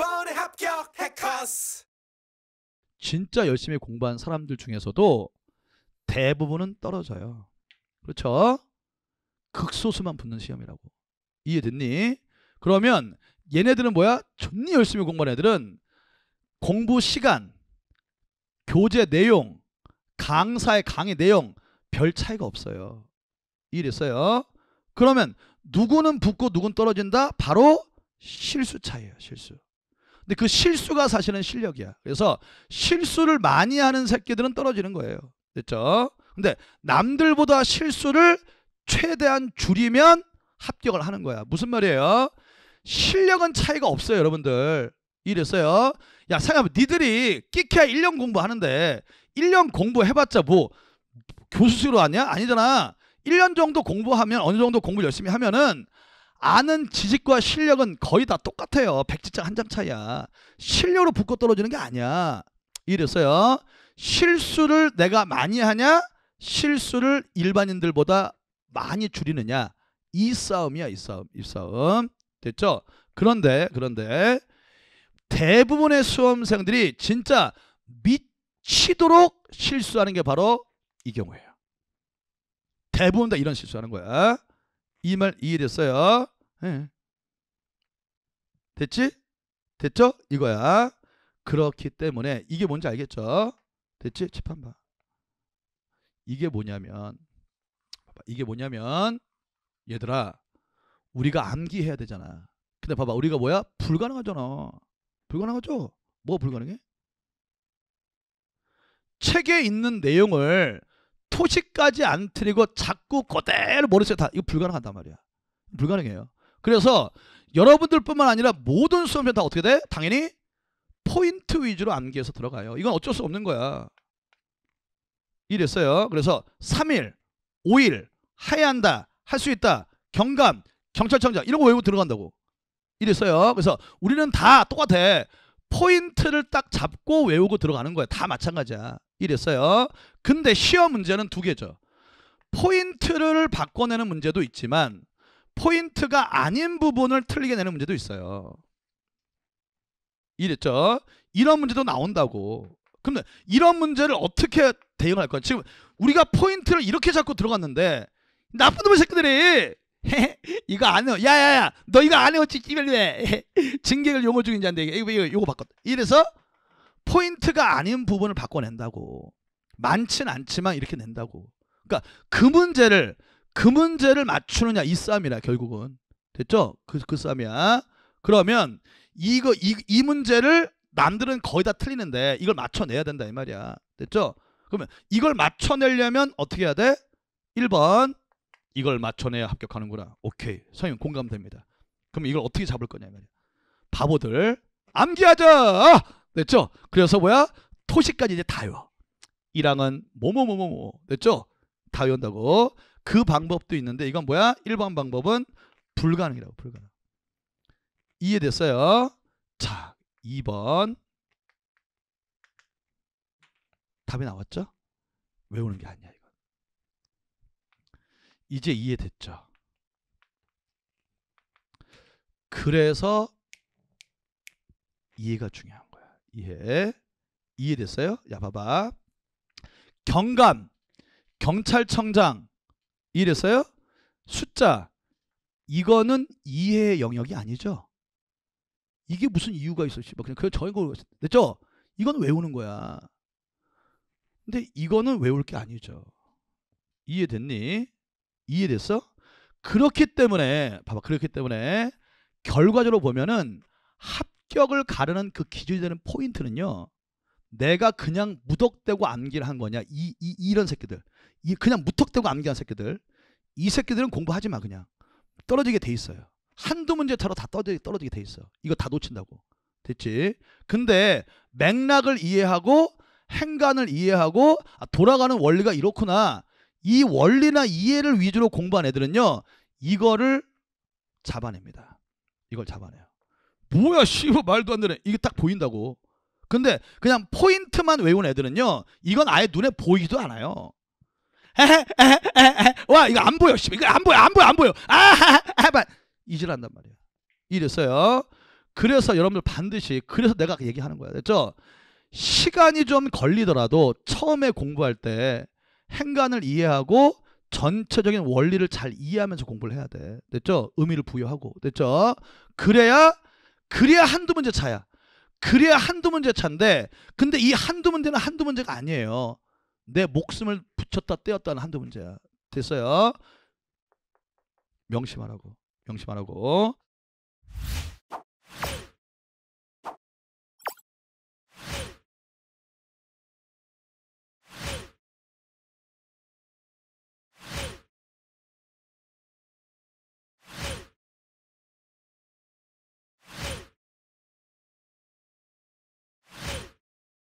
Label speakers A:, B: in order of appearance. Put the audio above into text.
A: 번에 합격해 커스 진짜 열심히 공부한 사람들 중에서도 대부분은 떨어져요. 그렇죠? 극소수만 붙는 시험이라고. 이해됐니? 그러면 얘네들은 뭐야? 존니 열심히 공부한 애들은 공부 시간, 교재 내용, 강사의 강의 내용 별 차이가 없어요. 이해됐어요? 그러면 누구는 붙고 누군 떨어진다? 바로 실수 차이에요 실수. 근데 그 실수가 사실은 실력이야. 그래서 실수를 많이 하는 새끼들은 떨어지는 거예요. 됐죠? 근데 남들보다 실수를 최대한 줄이면 합격을 하는 거야. 무슨 말이에요? 실력은 차이가 없어요, 여러분들. 이랬어요. 야, 생각해봐. 니들이 끼케야 1년 공부하는데 1년 공부해봤자 뭐 교수로 실 왔냐? 아니잖아. 1년 정도 공부하면 어느 정도 공부 열심히 하면은 아는 지식과 실력은 거의 다 똑같아요. 백지장 한 장 차이야. 실력으로 붙고 떨어지는 게 아니야. 이랬어요. 실수를 내가 많이 하냐? 실수를 일반인들보다 많이 줄이느냐? 이 싸움이야, 이 싸움. 이 싸움. 됐죠? 그런데, 그런데 대부분의 수험생들이 진짜 미치도록 실수하는 게 바로 이 경우예요. 대부분 다 이런 실수하는 거야. 이말이해됐어요 네. 예. 됐지? 됐죠? 이거야. 그렇기 때문에 이게 뭔지 알겠죠? 됐지? 재판 봐. 이게 뭐냐면 이게 뭐냐면 얘들아 우리가 암기해야 되잖아. 근데 봐봐 우리가 뭐야? 불가능하잖아. 불가능하죠? 뭐 불가능해? 책에 있는 내용을 토식까지 안 틀리고 자꾸 그대로 머릿속에 다 이거 불가능하단 말이야. 불가능해요. 그래서 여러분들뿐만 아니라 모든 수험생 다 어떻게 돼? 당연히 포인트 위주로 암기해서 들어가요. 이건 어쩔 수 없는 거야. 이랬어요. 그래서 3일, 5일 하야한다, 할 수 있다, 경감, 경찰청장 이런 거 외우고 들어간다고. 이랬어요. 그래서 우리는 다 똑같아. 포인트를 딱 잡고 외우고 들어가는 거야. 다 마찬가지야. 이랬어요. 근데 시험 문제는 두 개죠. 포인트를 바꿔내는 문제도 있지만 포인트가 아닌 부분을 틀리게 내는 문제도 있어요. 이랬죠. 이런 문제도 나온다고. 근데 이런 문제를 어떻게 대응할 거야? 지금 우리가 포인트를 이렇게 잡고 들어갔는데 나쁜 놈의 새끼들이 이거 안 해. 야야야, 너 이거 안 해왔지 끼벨래. 징계를 용어 중인 자인데 이거 이거 이거 바꿨다. 이래서 포인트가 아닌 부분을 바꿔낸다고. 많진 않지만 이렇게 낸다고. 그러니까 그 문제를 그 문제를 맞추느냐 이 싸움이라 결국은 됐죠? 그그 그 싸움이야. 그러면 이거 이, 이 문제를 남들은 거의 다 틀리는데 이걸 맞춰내야 된다 이 말이야. 됐죠? 그러면 이걸 맞춰내려면 어떻게 해야 돼? 1번 이걸 맞춰내야 합격하는구나. 오케이. 선생님 공감됩니다. 그럼 이걸 어떻게 잡을 거냐 말이야. 바보들 암기하자. 됐죠? 그래서 뭐야? 토시까지 이제 다 외워. 1항은 뭐뭐뭐뭐뭐 됐죠? 다 외운다고. 그 방법도 있는데 이건 뭐야? 1번 방법은 불가능이라고 불가능. 이해됐어요? 자, 2번 답이 나왔죠? 외우는 게 아니야. 이제 이해됐죠. 그래서 이해가 중요한 거야. 이해. 이해됐어요? 야, 봐봐. 경감, 경찰청장, 이해됐어요? 숫자, 이거는 이해의 영역이 아니죠. 이게 무슨 이유가 있어, 씨 그냥 저인 걸 됐죠? 이건 외우는 거야. 근데 이거는 외울 게 아니죠. 이해됐니? 이해됐어? 그렇기 때문에 봐봐 그렇기 때문에 결과적으로 보면은 합격을 가르는 그 기준이 되는 포인트는요 내가 그냥 무덕대고 암기를 한 거냐 이, 이 이런 새끼들 이 그냥 무턱대고 암기한 새끼들 이 새끼들은 공부하지 마 그냥 떨어지게 돼 있어요 한두 문제 차로 다 떨어지게, 떨어지게 돼 있어 이거 다 놓친다고 됐지 근데 맥락을 이해하고 행간을 이해하고 아, 돌아가는 원리가 이렇구나 이 원리나 이해를 위주로 공부한 애들은요 이거를 잡아냅니다. 이걸 잡아내요. 뭐야 씨발 말도 안 되네. 이게 딱 보인다고. 근데 그냥 포인트만 외운 애들은요 이건 아예 눈에 보이지도 않아요. 에헤, 에헤, 에헤, 와 이거 안 보여 씨발 이거 안 보여 안 보여 안 보여 아하하 이질한단 말이야. 이랬어요. 그래서 여러분들 반드시 그래서 내가 얘기하는 거야. 됐죠? 시간이 좀 걸리더라도 처음에 공부할 때 행간을 이해하고 전체적인 원리를 잘 이해하면서 공부를 해야 돼. 됐죠? 의미를 부여하고. 됐죠? 그래야 그래야 한두 문제 차야. 그래야 한두 문제 차인데 근데 이 한두 문제는 한두 문제가 아니에요. 내 목숨을 붙였다 떼었다는 한두 문제야. 됐어요? 명심하라고. 명심하라고.